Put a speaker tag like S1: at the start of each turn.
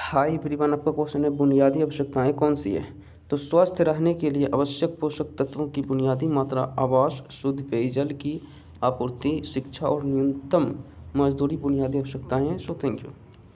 S1: high everyone आपका question है बुनियादी आवश्यकताएं कौन सी है तो स्वस्थ रहने के लिए आवश्यक पोषक तत्वों की बुनियादी मात्रा आवास शुद्ध पेयजल की आपूर्ति शिक्षा और न्यूनतम मजदूरी बुनियादी आवश्यकताएँ हैं सो थैंक यू